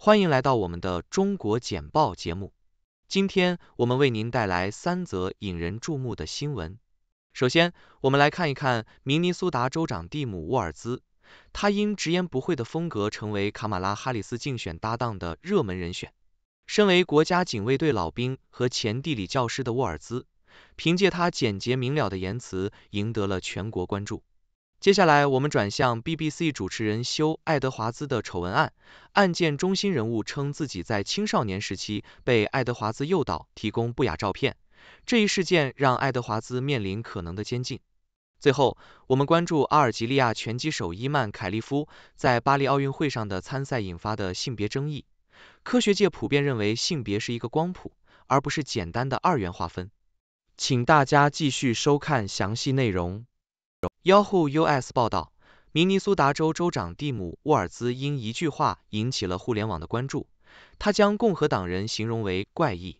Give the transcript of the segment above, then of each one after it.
欢迎来到我们的中国简报节目。今天我们为您带来三则引人注目的新闻。首先，我们来看一看明尼苏达州长蒂姆·沃尔兹。他因直言不讳的风格，成为卡马拉·哈里斯竞选搭档的热门人选。身为国家警卫队老兵和前地理教师的沃尔兹，凭借他简洁明了的言辞，赢得了全国关注。接下来，我们转向 BBC 主持人修·爱德华兹的丑闻案。案件中心人物称自己在青少年时期被爱德华兹诱导提供不雅照片，这一事件让爱德华兹面临可能的监禁。最后，我们关注阿尔及利亚拳击手伊曼·凯利夫在巴黎奥运会上的参赛引发的性别争议。科学界普遍认为性别是一个光谱，而不是简单的二元划分。请大家继续收看详细内容。Yahoo US 报道，明尼苏达州州长蒂姆·沃尔兹因一句话引起了互联网的关注。他将共和党人形容为“怪异”。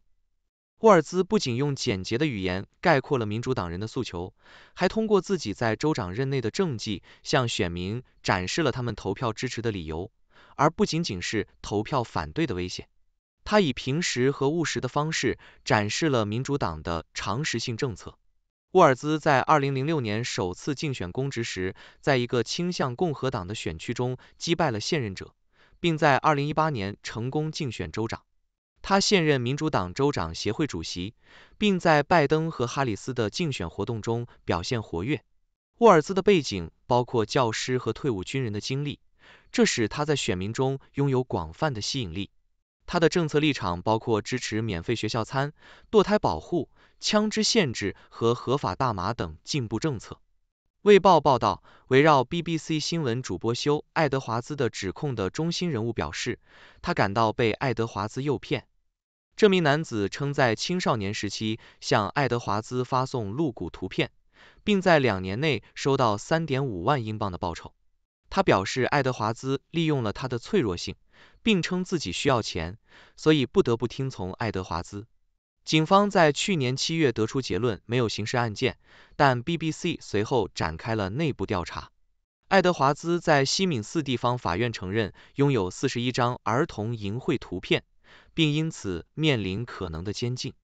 沃尔兹不仅用简洁的语言概括了民主党人的诉求，还通过自己在州长任内的政绩，向选民展示了他们投票支持的理由，而不仅仅是投票反对的危险。他以平实和务实的方式展示了民主党的常识性政策。沃尔兹在2006年首次竞选公职时，在一个倾向共和党的选区中击败了现任者，并在2018年成功竞选州长。他现任民主党州长协会主席，并在拜登和哈里斯的竞选活动中表现活跃。沃尔兹的背景包括教师和退伍军人的经历，这使他在选民中拥有广泛的吸引力。他的政策立场包括支持免费学校餐、堕胎保护。枪支限制和合法大麻等进步政策。《卫报》报道，围绕 BBC 新闻主播修·爱德华兹的指控的中心人物表示，他感到被爱德华兹诱骗。这名男子称，在青少年时期向爱德华兹发送露骨图片，并在两年内收到3.5万英镑的报酬。他表示，爱德华兹利用了他的脆弱性，并称自己需要钱，所以不得不听从爱德华兹。警方在去年七月得出结论，没有刑事案件，但 BBC 随后展开了内部调查。爱德华兹在西敏寺地方法院承认拥有四十一张儿童淫秽图片，并因此面临可能的监禁。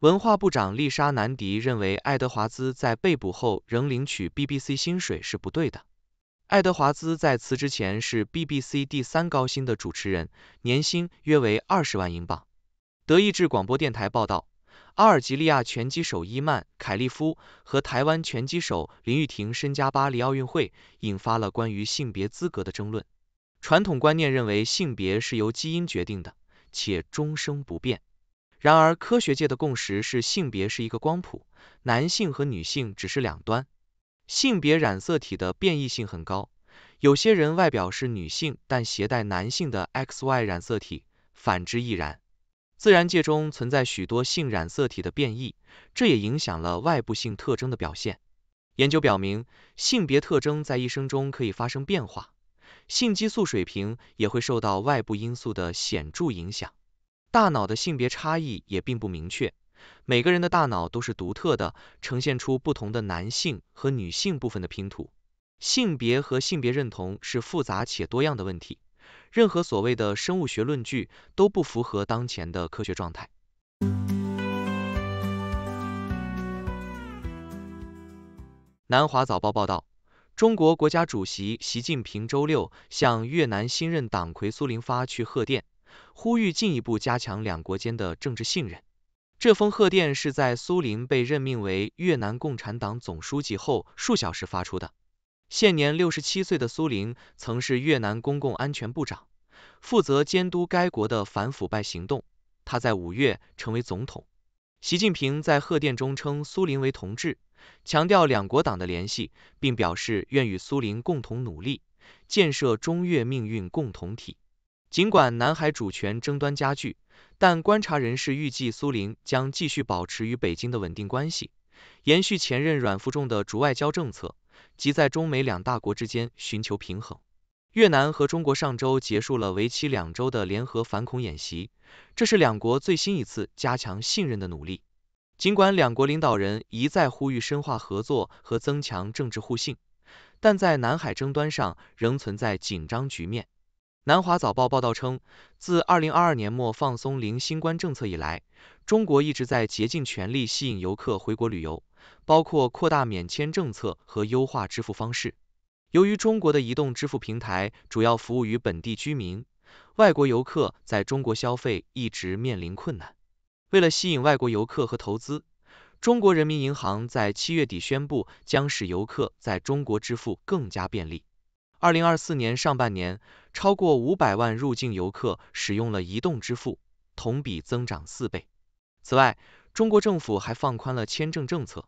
文化部长丽莎南迪认为，爱德华兹在被捕后仍领取 BBC 薪水是不对的。爱德华兹在辞职前是 BBC 第三高薪的主持人，年薪约为二十万英镑。德意志广播电台报道，阿尔及利亚拳击手伊曼·凯利夫和台湾拳击手林玉婷身家巴黎奥运会，引发了关于性别资格的争论。传统观念认为性别是由基因决定的，且终生不变。然而，科学界的共识是性别是一个光谱，男性和女性只是两端。性别染色体的变异性很高，有些人外表是女性，但携带男性的 X Y 染色体，反之亦然。自然界中存在许多性染色体的变异，这也影响了外部性特征的表现。研究表明，性别特征在一生中可以发生变化，性激素水平也会受到外部因素的显著影响。大脑的性别差异也并不明确，每个人的大脑都是独特的，呈现出不同的男性和女性部分的拼图。性别和性别认同是复杂且多样的问题。任何所谓的生物学论据都不符合当前的科学状态。南华早报报道，中国国家主席习近平周六向越南新任党魁苏林发去贺电，呼吁进一步加强两国间的政治信任。这封贺电是在苏林被任命为越南共产党总书记后数小时发出的。现年六十七岁的苏林曾是越南公共安全部长，负责监督该国的反腐败行动。他在五月成为总统。习近平在贺电中称苏林为同志，强调两国党的联系，并表示愿与苏林共同努力，建设中越命运共同体。尽管南海主权争端加剧，但观察人士预计苏林将继续保持与北京的稳定关系，延续前任阮富仲的主外交政策。即在中美两大国之间寻求平衡。越南和中国上周结束了为期两周的联合反恐演习，这是两国最新一次加强信任的努力。尽管两国领导人一再呼吁深化合作和增强政治互信，但在南海争端上仍存在紧张局面。南华早报报道称，自二零二二年末放松零新冠政策以来，中国一直在竭尽全力吸引游客回国旅游。包括扩大免签政策和优化支付方式。由于中国的移动支付平台主要服务于本地居民，外国游客在中国消费一直面临困难。为了吸引外国游客和投资，中国人民银行在七月底宣布将使游客在中国支付更加便利。二零二四年上半年，超过五百万入境游客使用了移动支付，同比增长四倍。此外，中国政府还放宽了签证政策。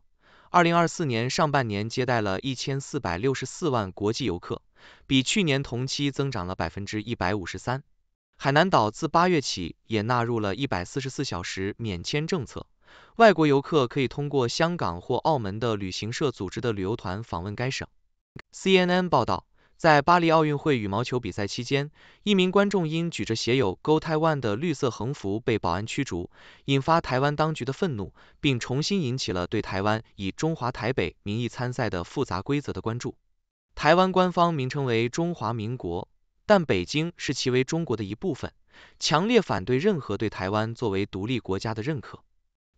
二零二四年上半年接待了一千四百六十四万国际游客，比去年同期增长了百分之一百五十三。海南岛自八月起也纳入了一百四十四小时免签政策，外国游客可以通过香港或澳门的旅行社组织的旅游团访问该省。CNN 报道。在巴黎奥运会羽毛球比赛期间，一名观众因举着写有 “Go Taiwan” 的绿色横幅被保安驱逐，引发台湾当局的愤怒，并重新引起了对台湾以中华台北名义参赛的复杂规则的关注。台湾官方名称为中华民国，但北京视其为中国的一部分，强烈反对任何对台湾作为独立国家的认可。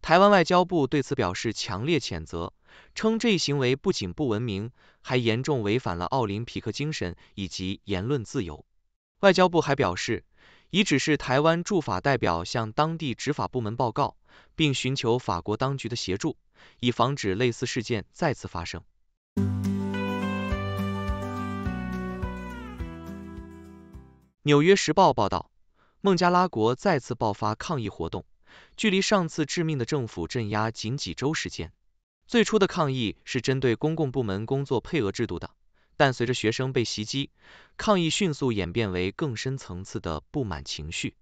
台湾外交部对此表示强烈谴责。称这一行为不仅不文明，还严重违反了奥林匹克精神以及言论自由。外交部还表示，已指示台湾驻法代表向当地执法部门报告，并寻求法国当局的协助，以防止类似事件再次发生。《纽约时报》报道，孟加拉国再次爆发抗议活动，距离上次致命的政府镇压仅几周时间。最初的抗议是针对公共部门工作配额制度的，但随着学生被袭击，抗议迅速演变为更深层次的不满情绪。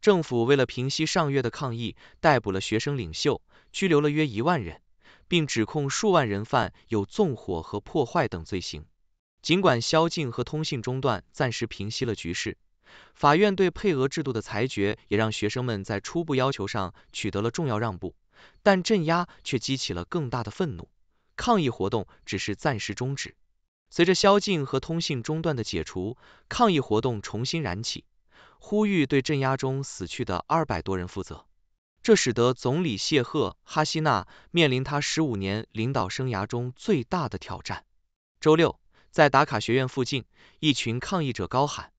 政府为了平息上月的抗议，逮捕了学生领袖，拘留了约一万人，并指控数万人犯有纵火和破坏等罪行。尽管宵禁和通信中断暂时平息了局势，法院对配额制度的裁决也让学生们在初步要求上取得了重要让步。但镇压却激起了更大的愤怒，抗议活动只是暂时终止。随着宵禁和通信中断的解除，抗议活动重新燃起，呼吁对镇压中死去的二百多人负责。这使得总理谢赫·哈希娜面临他十五年领导生涯中最大的挑战。周六，在达卡学院附近，一群抗议者高喊：“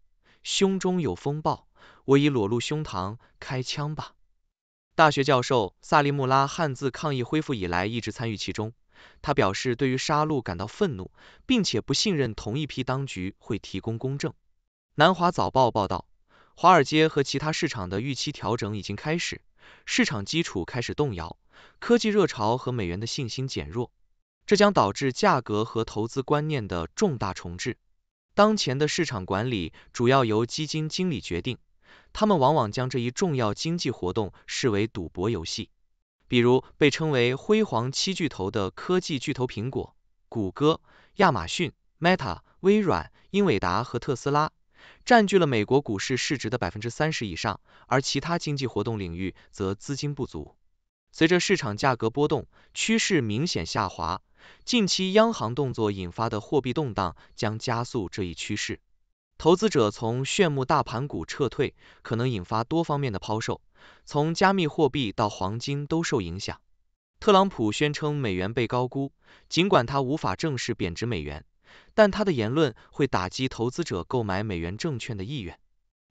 胸中有风暴，我已裸露胸膛，开枪吧。”大学教授萨利穆拉汉自抗议恢复以来一直参与其中。他表示，对于杀戮感到愤怒，并且不信任同一批当局会提供公正。南华早报报道，华尔街和其他市场的预期调整已经开始，市场基础开始动摇，科技热潮和美元的信心减弱，这将导致价格和投资观念的重大重置。当前的市场管理主要由基金经理决定。他们往往将这一重要经济活动视为赌博游戏，比如被称为“辉煌七巨头”的科技巨头苹果、谷歌、亚马逊、Meta、微软、英伟达和特斯拉，占据了美国股市市值的百分之三十以上，而其他经济活动领域则资金不足。随着市场价格波动趋势明显下滑，近期央行动作引发的货币动荡将加速这一趋势。投资者从炫目大盘股撤退，可能引发多方面的抛售，从加密货币到黄金都受影响。特朗普宣称美元被高估，尽管他无法正式贬值美元，但他的言论会打击投资者购买美元证券的意愿。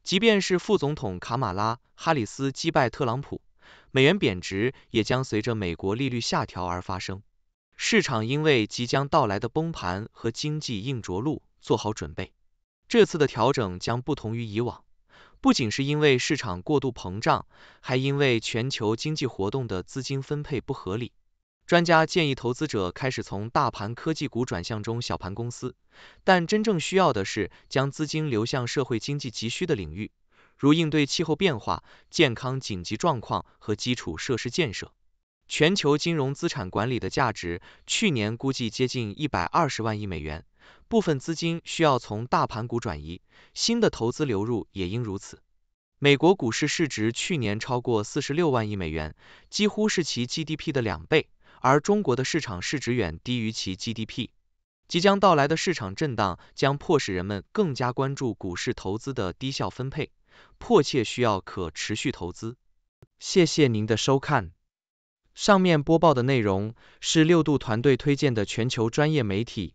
即便是副总统卡马拉·哈里斯击败特朗普，美元贬值也将随着美国利率下调而发生。市场因为即将到来的崩盘和经济硬着陆做好准备。这次的调整将不同于以往，不仅是因为市场过度膨胀，还因为全球经济活动的资金分配不合理。专家建议投资者开始从大盘科技股转向中小盘公司，但真正需要的是将资金流向社会经济急需的领域，如应对气候变化、健康紧急状况和基础设施建设。全球金融资产管理的价值去年估计接近一百二十万亿美元。部分资金需要从大盘股转移，新的投资流入也应如此。美国股市市值去年超过四十六万亿美元，几乎是其 GDP 的两倍，而中国的市场市值远低于其 GDP。即将到来的市场震荡将迫使人们更加关注股市投资的低效分配，迫切需要可持续投资。谢谢您的收看，上面播报的内容是六度团队推荐的全球专业媒体。